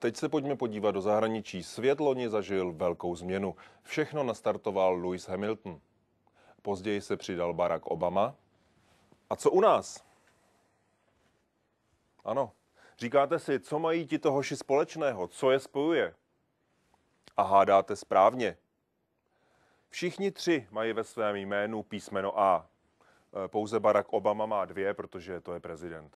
Teď se pojďme podívat do zahraničí. Svět loni zažil velkou změnu. Všechno nastartoval Lewis Hamilton. Později se přidal Barack Obama. A co u nás? Ano, říkáte si, co mají ti toho hoši společného, co je spojuje? A hádáte správně. Všichni tři mají ve svém jménu písmeno A. E, pouze Barack Obama má dvě, protože to je prezident.